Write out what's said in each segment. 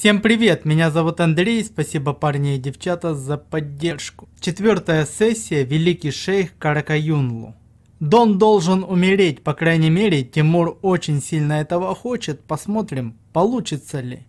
Всем привет, меня зовут Андрей, спасибо парни и девчата за поддержку. Четвертая сессия Великий Шейх Каракаюнлу. Дон должен умереть, по крайней мере, Тимур очень сильно этого хочет, посмотрим, получится ли.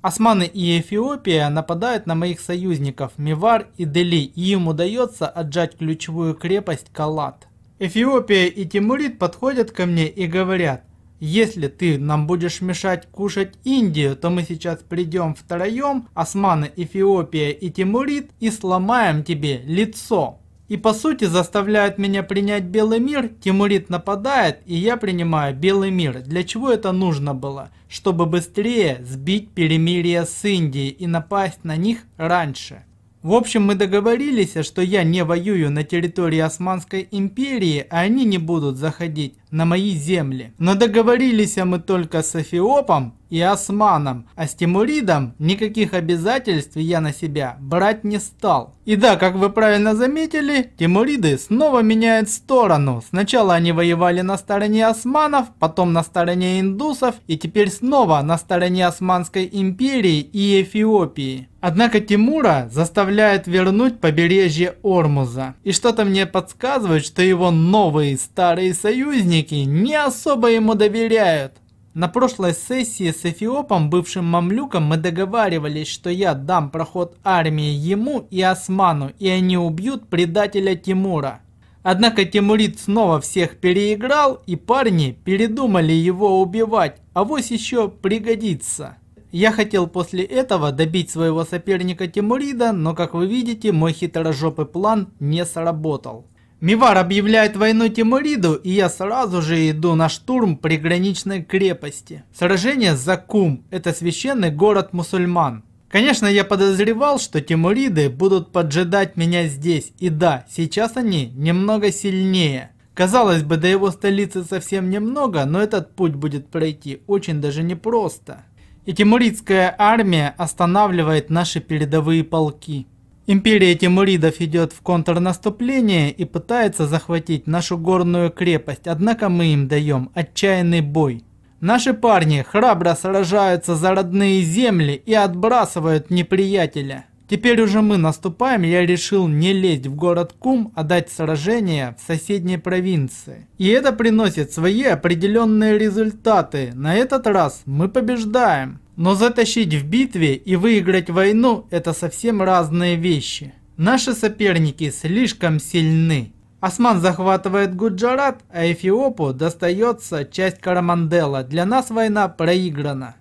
Османы и Эфиопия нападают на моих союзников Мивар и Дели, и им удается отжать ключевую крепость Калат. Эфиопия и Тимурид подходят ко мне и говорят, если ты нам будешь мешать кушать Индию, то мы сейчас придем втроем, османы, Эфиопия и Тимурит, и сломаем тебе лицо. И по сути заставляют меня принять белый мир, Тимурит нападает, и я принимаю белый мир. Для чего это нужно было? Чтобы быстрее сбить перемирие с Индией и напасть на них раньше. В общем, мы договорились, что я не воюю на территории Османской империи, а они не будут заходить на мои земли. Но договорились мы только с Эфиопом и Османом, а с Тимуридом никаких обязательств я на себя брать не стал. И да, как вы правильно заметили, Тимуриды снова меняют сторону. Сначала они воевали на стороне османов, потом на стороне индусов и теперь снова на стороне Османской империи и Эфиопии. Однако Тимура заставляет вернуть побережье Ормуза. И что-то мне подсказывает, что его новые старые союзники родственники не особо ему доверяют. На прошлой сессии с Эфиопом, бывшим мамлюком, мы договаривались, что я дам проход армии ему и Осману, и они убьют предателя Тимура. Однако Тимурид снова всех переиграл, и парни передумали его убивать, а вось еще пригодится. Я хотел после этого добить своего соперника Тимурида, но как вы видите, мой хитрожопый план не сработал. Мивар объявляет войну Тимуриду, и я сразу же иду на штурм приграничной крепости. Сражение за Кум – это священный город мусульман. Конечно, я подозревал, что Тимуриды будут поджидать меня здесь, и да, сейчас они немного сильнее. Казалось бы, до его столицы совсем немного, но этот путь будет пройти очень даже непросто. И тимуридская армия останавливает наши передовые полки. Империя Тимуридов идет в контрнаступление и пытается захватить нашу горную крепость, однако мы им даем отчаянный бой. Наши парни храбро сражаются за родные земли и отбрасывают неприятеля. Теперь уже мы наступаем, я решил не лезть в город Кум, а дать сражение в соседней провинции. И это приносит свои определенные результаты. На этот раз мы побеждаем. Но затащить в битве и выиграть войну – это совсем разные вещи. Наши соперники слишком сильны. Осман захватывает Гуджарат, а Эфиопу достается часть Карамандела. Для нас война проиграна.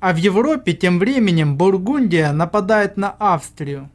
А в Европе тем временем Бургундия нападает на Австрию.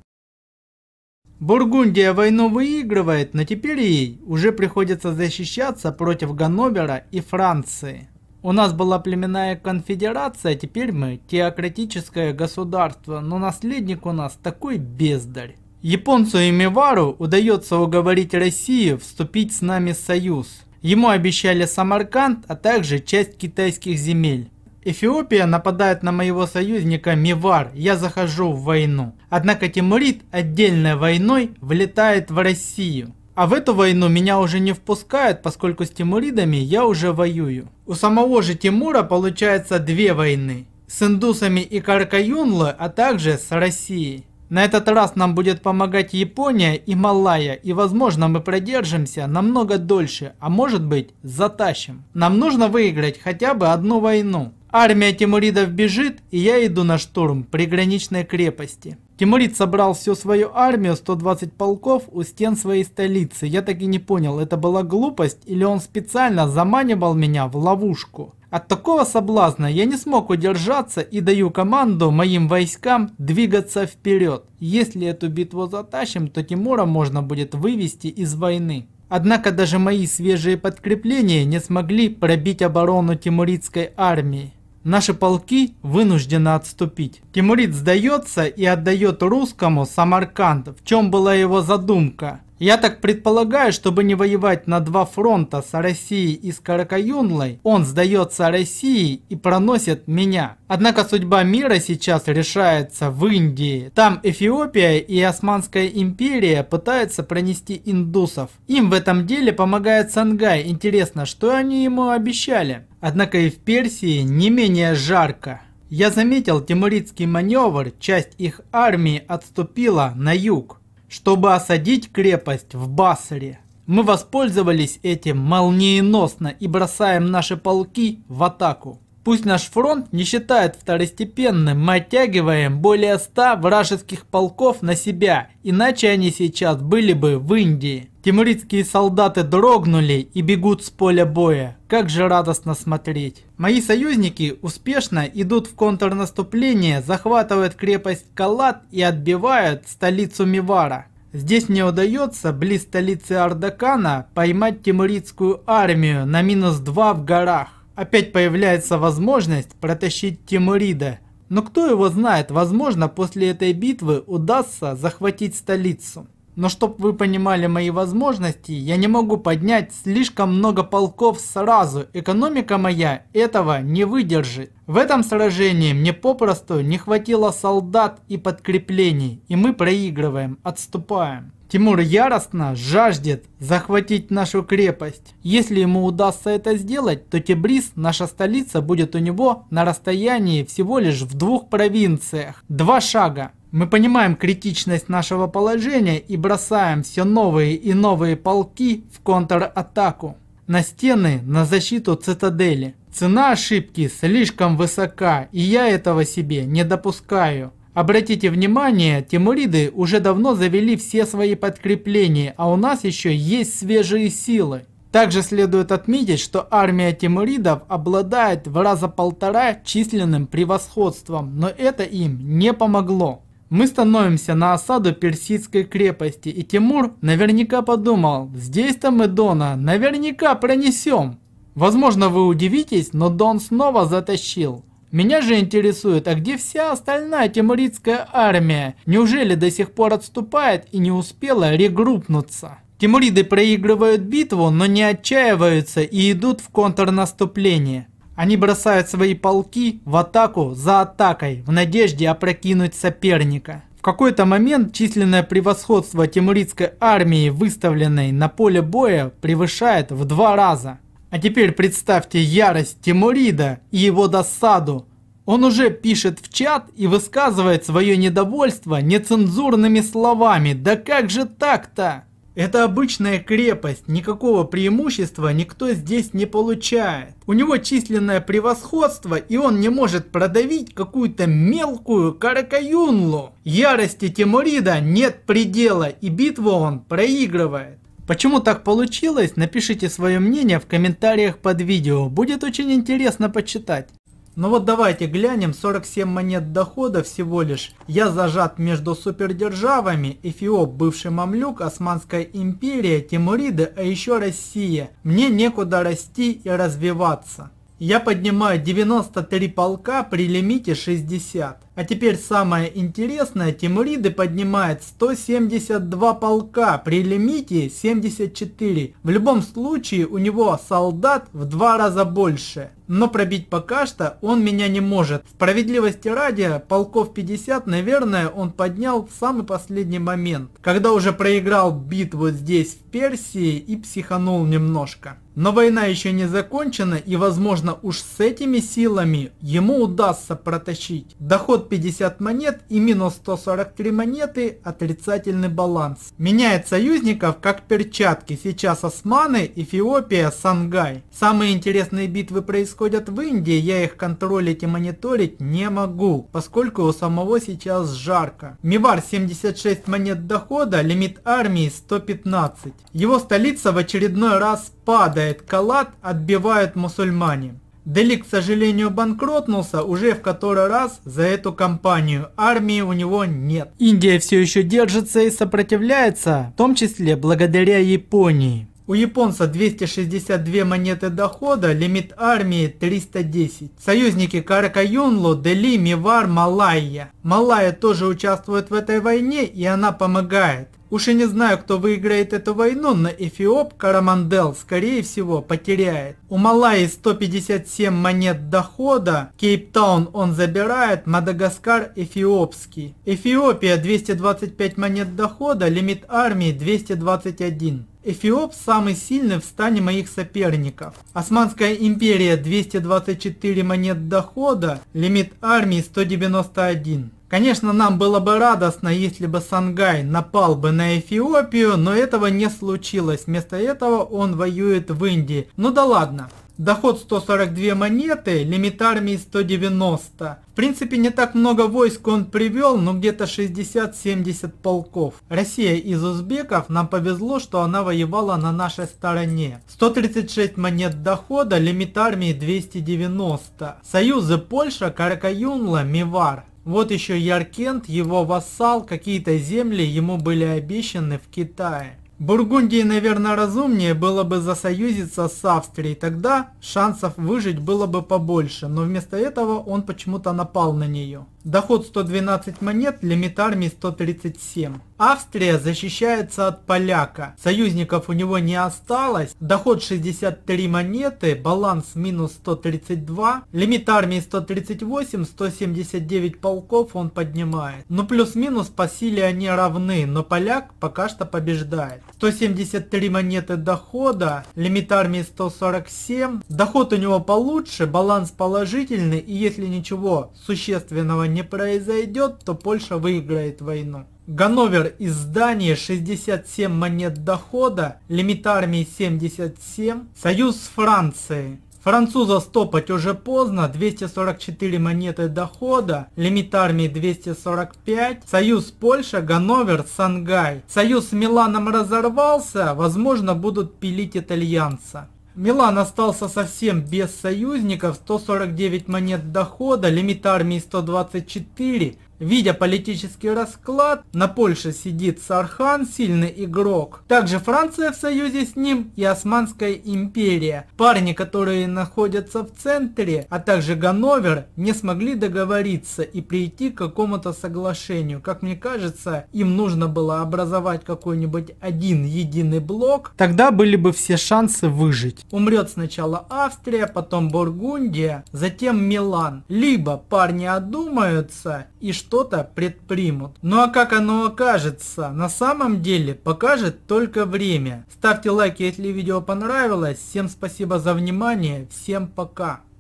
Бургундия войну выигрывает, но теперь ей уже приходится защищаться против Ганновера и Франции. У нас была племенная конфедерация, теперь мы теократическое государство, но наследник у нас такой бездарь. Японцу Имивару удается уговорить Россию вступить с нами в союз. Ему обещали Самарканд, а также часть китайских земель. Эфиопия нападает на моего союзника Мивар, я захожу в войну. Однако Тимурид отдельной войной влетает в Россию. А в эту войну меня уже не впускают, поскольку с тимуридами я уже воюю. У самого же Тимура получается две войны. С индусами и Каркаюнлы, а также с Россией. На этот раз нам будет помогать Япония и Малая, и возможно мы продержимся намного дольше, а может быть затащим. Нам нужно выиграть хотя бы одну войну. Армия тимуридов бежит, и я иду на штурм приграничной крепости. Тимурид собрал всю свою армию, 120 полков, у стен своей столицы. Я так и не понял, это была глупость или он специально заманивал меня в ловушку. От такого соблазна я не смог удержаться и даю команду моим войскам двигаться вперед. Если эту битву затащим, то Тимура можно будет вывести из войны. Однако даже мои свежие подкрепления не смогли пробить оборону тимуридской армии. Наши полки вынуждены отступить. Тимурид сдается и отдает русскому Самарканд, в чем была его задумка. Я так предполагаю, чтобы не воевать на два фронта с Россией и с Каракаюнлой, он сдается России и проносит меня. Однако судьба мира сейчас решается в Индии. Там Эфиопия и Османская империя пытаются пронести индусов. Им в этом деле помогает Сангай. Интересно, что они ему обещали? Однако и в Персии не менее жарко. Я заметил тимуридский маневр, часть их армии отступила на юг, чтобы осадить крепость в Басаре. Мы воспользовались этим молниеносно и бросаем наши полки в атаку. Пусть наш фронт не считает второстепенным, мы оттягиваем более 100 вражеских полков на себя, иначе они сейчас были бы в Индии. Тимуридские солдаты дрогнули и бегут с поля боя. Как же радостно смотреть. Мои союзники успешно идут в контрнаступление, захватывают крепость Калат и отбивают столицу Мивара. Здесь мне удается близ столицы Ардакана поймать тимуридскую армию на минус 2 в горах. Опять появляется возможность протащить Тимурида. Но кто его знает, возможно после этой битвы удастся захватить столицу. Но чтобы вы понимали мои возможности, я не могу поднять слишком много полков сразу. Экономика моя этого не выдержит. В этом сражении мне попросту не хватило солдат и подкреплений, и мы проигрываем, отступаем. Тимур яростно жаждет захватить нашу крепость. Если ему удастся это сделать, то Тебриз, наша столица, будет у него на расстоянии всего лишь в двух провинциях. Два шага. Мы понимаем критичность нашего положения и бросаем все новые и новые полки в контратаку. На стены, на защиту цитадели. Цена ошибки слишком высока, и я этого себе не допускаю. Обратите внимание, тимуриды уже давно завели все свои подкрепления, а у нас еще есть свежие силы. Также следует отметить, что армия тимуридов обладает в раза полтора численным превосходством, но это им не помогло. Мы становимся на осаду персидской крепости, и Тимур наверняка подумал, здесь-то мы Дона наверняка пронесем. Возможно, вы удивитесь, но Дон снова затащил. Меня же интересует, а где вся остальная тимуридская армия? Неужели до сих пор отступает и не успела регруппнуться? Тимуриды проигрывают битву, но не отчаиваются и идут в контрнаступление. Они бросают свои полки в атаку за атакой в надежде опрокинуть соперника. В какой-то момент численное превосходство тимуридской армии, выставленной на поле боя, превышает в два раза. А теперь представьте ярость Тимурида и его досаду. Он уже пишет в чат и высказывает свое недовольство нецензурными словами. Да как же так-то? Это обычная крепость, никакого преимущества никто здесь не получает. У него численное превосходство, и он не может продавить какую-то мелкую каракаюнлу. Ярости Тимурида нет предела, и битву он проигрывает. Почему так получилось, напишите свое мнение в комментариях под видео, будет очень интересно почитать. Ну вот давайте глянем, 47 монет дохода всего лишь. Я зажат между супердержавами, Эфиоп, бывший мамлюк, Османская империя, Тимуриды, а еще Россия. Мне некуда расти и развиваться. Я поднимаю 93 полка при лимите 60. А теперь самое интересное, Тимуриды поднимает 172 полка при лимите 74. В любом случае у него солдат в два раза больше. Но пробить пока что он меня не может. Справедливости ради, полков 50, наверное, он поднял в самый последний момент, когда уже проиграл битву здесь, в Персии, и психанул немножко. Но война еще не закончена, и возможно уж с этими силами ему удастся протащить. Доход 750 монет и минус 143 монеты отрицательный баланс. Меняет союзников как перчатки. Сейчас османы, Эфиопия, Сангай. Самые интересные битвы происходят в Индии, я их контролить и мониторить не могу, поскольку у самого сейчас жарко. Мивар 76 монет дохода, лимит армии 115. Его столица в очередной раз падает, калат отбивают мусульмане. Дели, к сожалению, банкротнулся уже в который раз за эту кампанию. Армии у него нет. Индия все еще держится и сопротивляется, в том числе благодаря Японии. У японца 262 монеты дохода, лимит армии 310. Союзники Карака Юнлу, Дели, Мивар, Малайя. Малайя тоже участвует в этой войне и она помогает. Уж и не знаю, кто выиграет эту войну, но Эфиоп Карамандел, скорее всего, потеряет. У Малайи 157 монет дохода, Кейптаун он забирает, Мадагаскар эфиопский. Эфиопия 225 монет дохода, лимит армии 221. Эфиоп самый сильный в стане моих соперников. Османская империя 224 монет дохода, лимит армии 191. Конечно, нам было бы радостно, если бы Сангай напал бы на Эфиопию, но этого не случилось. Вместо этого он воюет в Индии. Ну да ладно. Доход 142 монеты, лимит армии 190. В принципе, не так много войск он привел, но где-то 60-70 полков. Россия из узбеков, нам повезло, что она воевала на нашей стороне. 136 монет дохода, лимит армии 290. Союзы Польша, Каракаюнла, Мивар. Вот еще Яркент, его вассал, какие-то земли ему были обещаны в Китае. Бургундии, наверное, разумнее было бы засоюзиться с Австрией, тогда шансов выжить было бы побольше, но вместо этого он почему-то напал на нее. Доход 112 монет, лимит армии 137. Австрия защищается от поляка. Союзников у него не осталось. Доход 63 монеты, баланс минус 132. Лимит армии 138, 179 полков он поднимает. но ну, плюс-минус по силе они равны, но поляк пока что побеждает. 173 монеты дохода, лимит армии 147. Доход у него получше, баланс положительный и если ничего существенного не произойдет, то Польша выиграет войну. Ганновер из Дании 67 монет дохода, лимит армии 77, союз с Францией. Француза стопать уже поздно, 244 монеты дохода, лимит армии 245, союз Польша, Ганновер, Сангай. Союз с Миланом разорвался, возможно будут пилить итальянца. Милан остался совсем без союзников, 149 монет дохода, лимит армии 124, Видя политический расклад, на Польше сидит Сархан, сильный игрок. Также Франция в союзе с ним и Османская империя. Парни, которые находятся в центре, а также Ганновер, не смогли договориться и прийти к какому-то соглашению. Как мне кажется, им нужно было образовать какой-нибудь один единый блок. Тогда были бы все шансы выжить. Умрет сначала Австрия, потом Бургундия, затем Милан. Либо парни одумаются и что что-то предпримут. Ну а как оно окажется, на самом деле покажет только время. Ставьте лайки, если видео понравилось. Всем спасибо за внимание. Всем пока.